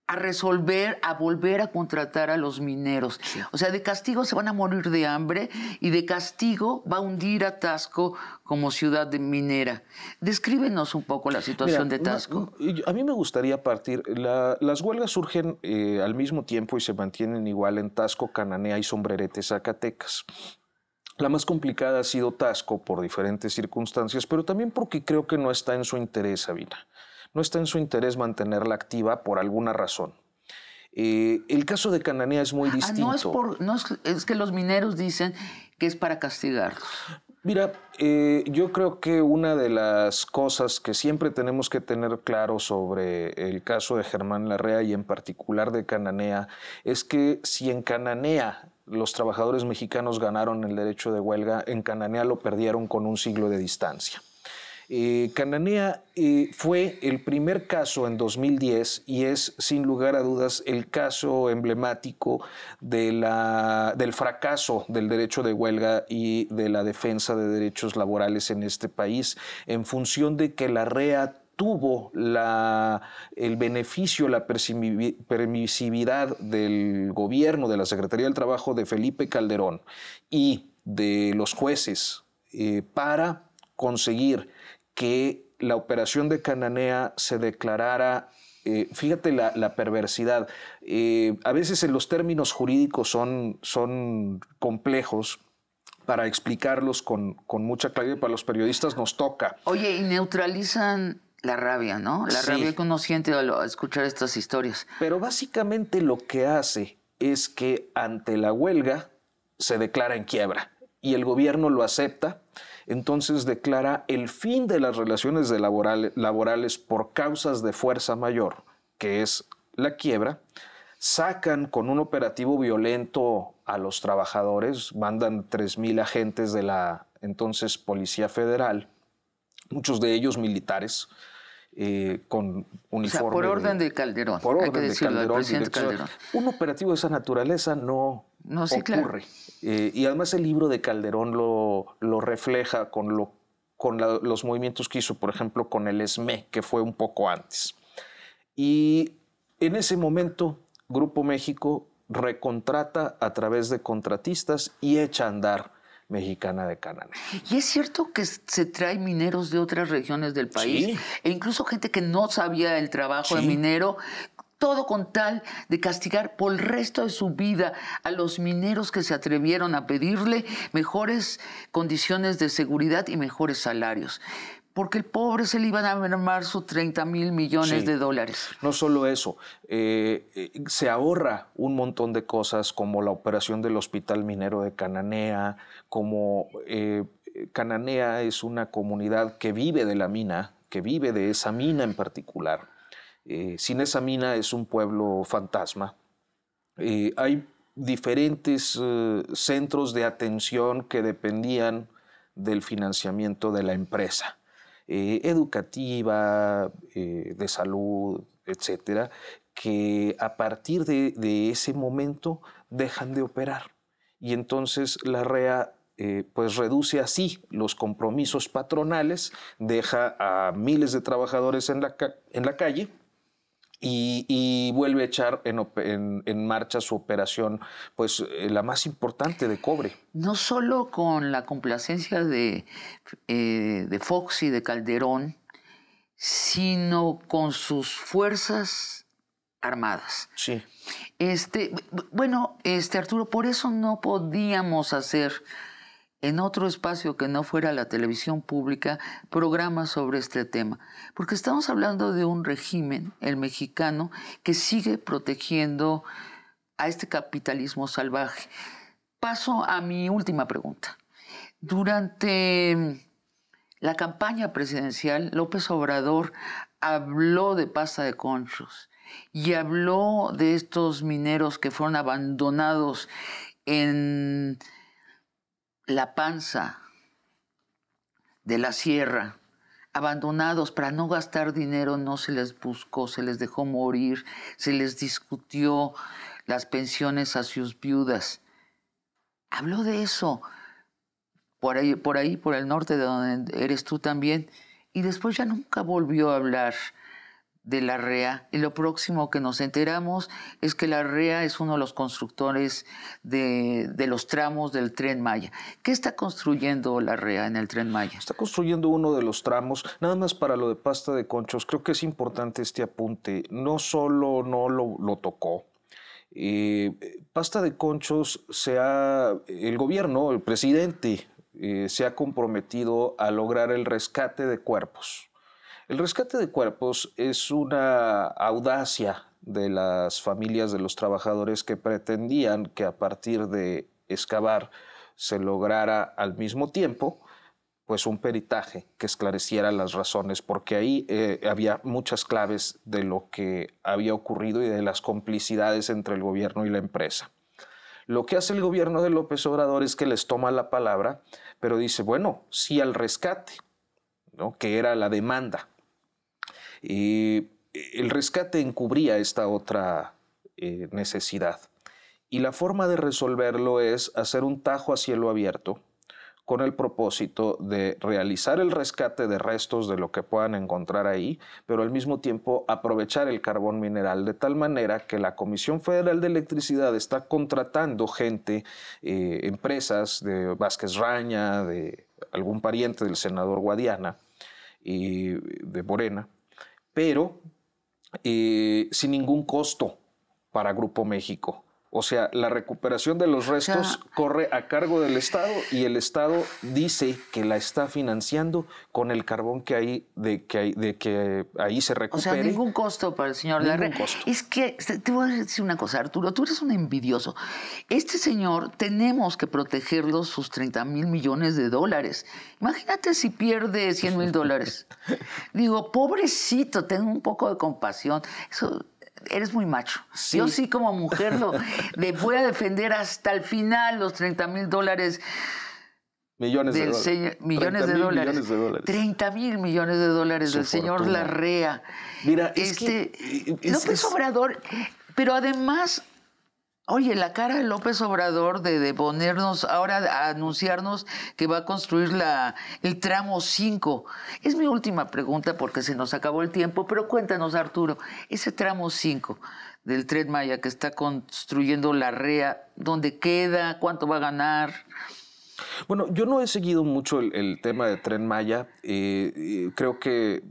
a resolver, a volver a contratar a los mineros. O sea, de castigo se van a morir de hambre y de castigo va a hundir a Tasco como ciudad minera. Descríbenos un poco la situación de Tasco. a mí me
gustaría partir, las huelgas surgen eh, al mismo tiempo y se mantienen igual en Tasco, Cananea y Sombrerete, Zacatecas. La más complicada ha sido Tasco por diferentes circunstancias, pero también porque creo que no está en su interés, Sabina no está en su interés mantenerla activa por alguna razón. Eh, el caso de Cananea es muy distinto. Ah, no, es, por,
no que los mineros dicen que es para castigarlos.
Mira, eh, yo creo que una de las cosas que siempre tenemos que tener claro sobre el caso de Germán Larrea y en particular de Cananea es que si en Cananea los trabajadores mexicanos ganaron el derecho de huelga, en Cananea lo perdieron con un siglo de distancia. Eh, Cananea eh, fue el primer caso en 2010 y es sin lugar a dudas el caso emblemático del fracaso del derecho de huelga y de la defensa de derechos laborales en este país en función de que la REA tuvo el beneficio, la permisividad del gobierno, de la Secretaría del Trabajo de Felipe Calderón y de los jueces eh, para conseguir que la operación de Cananea se declarara eh, fíjate la, perversidad. Eh, a veces en los términos jurídicos son, son complejos para explicarlos con, mucha claridad para los periodistas nos toca.
Oye, y neutralizan la rabia, ¿no? La rabia que uno siente
al escuchar estas historias. Pero básicamente lo que hace es que ante la huelga se declara en quiebra y el gobierno lo acepta entonces declara el fin de las relaciones laborales por causas de fuerza mayor, que es la quiebra, sacan con un operativo violento a los trabajadores, mandan 3.000 agentes de la entonces Policía Federal, muchos de ellos militares, eh, con uniforme. por orden de Calderón. Por orden de Calderón, Un operativo de esa naturaleza no,
no ocurre.
Eh, y además el libro de Calderón lo, refleja con, los movimientos que hizo, por ejemplo, con el ESME, que fue un poco antes. Y en ese momento, Grupo México recontrata a través de contratistas y echa a andar mexicana de Canadá.
Y es cierto que se trae mineros de otras regiones del país, e incluso gente que no sabía el trabajo de minero, todo con tal de castigar por el resto de su vida a los mineros que se atrevieron a pedirle mejores condiciones de seguridad y mejores salarios porque el pobre se le iban a armar sus 30 mil millones de
dólares. No solo eso, eh, eh, se ahorra un montón de cosas como la operación del hospital minero de Cananea, como eh, Cananea es una comunidad que vive de la mina, que vive de esa mina en particular. sin esa mina es un pueblo fantasma. hay diferentes centros de atención que dependían del financiamiento de la empresa. Eh, educativa, eh, de salud, etcétera, que a partir de, ese momento dejan de operar. Y entonces la REA eh, pues reduce así los compromisos patronales, deja a miles de trabajadores en en la calle, y, vuelve a echar en, marcha su operación, pues
eh, la más importante de cobre. No solo con la complacencia de, eh, de Fox y de Calderón, sino con sus fuerzas armadas. Sí. Este, bueno, este Arturo, por eso no podíamos hacer en otro espacio que no fuera la televisión pública programas sobre este tema, porque estamos hablando de un régimen, el mexicano, que sigue protegiendo a este capitalismo salvaje. Paso a mi última pregunta. Durante la campaña presidencial, López Obrador habló de pasta de conchos y habló de estos mineros que fueron abandonados en la panza de la sierra, abandonados para no gastar dinero, no se les buscó, se les dejó morir, se les discutió las pensiones a sus viudas. Habló de eso por ahí, por ahí, por el norte de donde eres tú también, y después ya nunca volvió a hablar de la REA. Y lo próximo que nos enteramos es que la REA es uno de los constructores de, los tramos del tren Maya. ¿Qué está construyendo la REA en el tren Maya?
Está construyendo uno de los tramos, nada más para lo de pasta de conchos. Creo que es importante este apunte. No solo no lo, tocó, eh, pasta de conchos se ha, el gobierno, el presidente, eh, se ha comprometido a lograr el rescate de cuerpos. El rescate de cuerpos es una audacia de las familias de los trabajadores que pretendían que a partir de excavar se lograra al mismo tiempo pues un peritaje que esclareciera las razones, porque ahí eh, había muchas claves de lo que había ocurrido y de las complicidades entre el gobierno y la empresa. Lo que hace el gobierno de López Obrador es que les toma la palabra, pero dice, bueno, sí al rescate, ¿no? que era la demanda y eh, el rescate encubría esta otra eh, necesidad y la forma de resolverlo es hacer un tajo a cielo abierto con el propósito de realizar el rescate de restos de lo que puedan encontrar ahí, pero al mismo tiempo aprovechar el carbón mineral de tal manera que la Comisión Federal de Electricidad está contratando gente, eh, empresas de Vázquez Raña, de algún pariente del senador Guadiana y de Morena, pero eh, sin ningún costo para Grupo México. O sea, la recuperación de los restos corre a cargo del Estado y el Estado dice que la está financiando con el carbón que hay de que, hay, de que ahí se recupere. O sea, ningún
costo para el señor Es que te voy a decir una cosa, Arturo, tú eres un envidioso. Este señor tenemos que protegerlo sus 30 mil millones de dólares. Imagínate si pierde 100 mil dólares. Digo, pobrecito, tengo un poco de compasión. Eso eres muy macho. Yo sí como mujer lo, le voy a defender hasta el final los 30 mil dólares.
Millones de, dólares. millones, de dólares.
30 mil millones de dólares del señor Larrea. Mira, este, es que, este, es, López Obrador, pero además Oye, la cara de López Obrador de, ponernos ahora a anunciarnos que va a construir el tramo 5. Es mi última pregunta porque se nos acabó el tiempo, pero cuéntanos, Arturo, ese tramo 5 del Tren Maya que está construyendo la REA, ¿dónde queda? ¿Cuánto va a ganar?
Bueno, yo no he seguido mucho el, tema de Tren Maya. Eh, creo que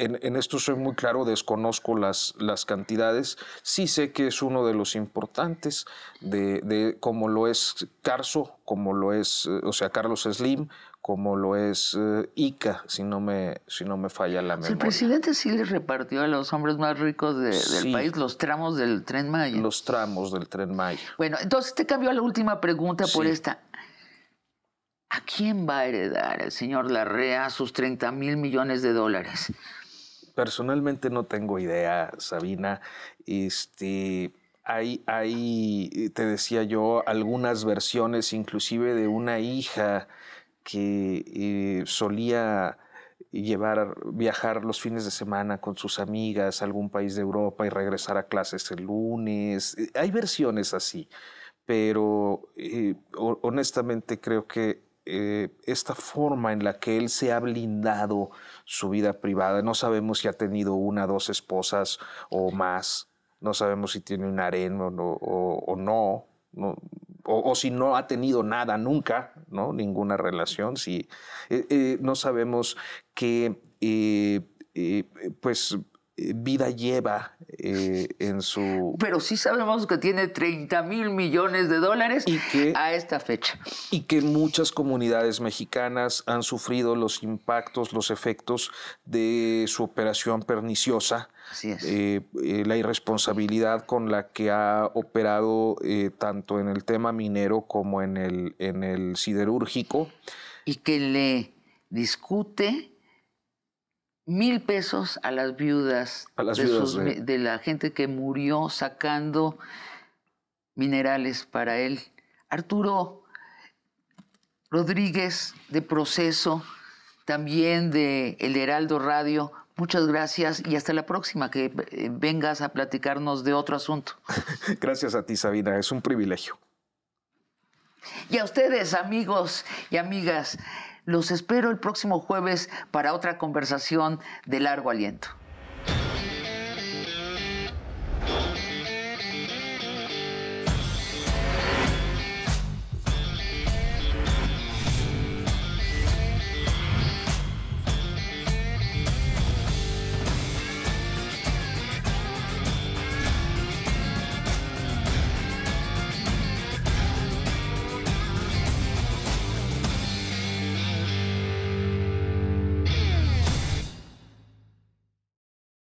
en, esto soy muy claro, desconozco las, las cantidades. Sí sé que es uno de los importantes, de, de como lo es Carso, como lo es, eh, o sea, Carlos Slim, como lo es eh, Ica, si no, me, si no me falla la
memoria. El presidente sí les repartió a los hombres más ricos del país los tramos del tren Maya. Los tramos del tren Maya. Bueno, entonces te cambió la última pregunta por esta. ¿A quién va a heredar el señor Larrea sus 30 mil millones de dólares? Personalmente no tengo idea,
Sabina. Este, hay, hay, eh, te decía yo, algunas versiones, inclusive de una hija que eh, solía llevar, viajar los fines de semana con sus amigas a algún país de Europa y regresar a clases el lunes. Eh, hay versiones así, pero honestamente creo que esta forma en la que él se ha blindado su vida privada. No sabemos si ha tenido una, dos esposas o más. No sabemos si tiene un harén o, no. o, si no ha tenido nada nunca, ¿no? Ninguna relación. Si, eh, eh, no sabemos que, eh, pues, eh, vida lleva eh, en su...
Pero sí sabemos que tiene 30 mil millones de dólares
y que, a esta fecha. Y que muchas comunidades mexicanas han sufrido los impactos, los efectos de su operación perniciosa, Así es. Eh, la irresponsabilidad con la que ha operado tanto en el tema minero como en el, en el siderúrgico. Y que le
discute mil pesos a las viudas, de, la gente que murió sacando minerales para él. Arturo Rodríguez de Proceso, también de El Heraldo Radio. Muchas gracias y hasta la próxima, que eh, vengas a platicarnos de otro asunto.
Gracias a ti, Sabina, es un privilegio.
Y a ustedes, amigos y amigas. Los espero el próximo jueves para otra conversación de largo aliento.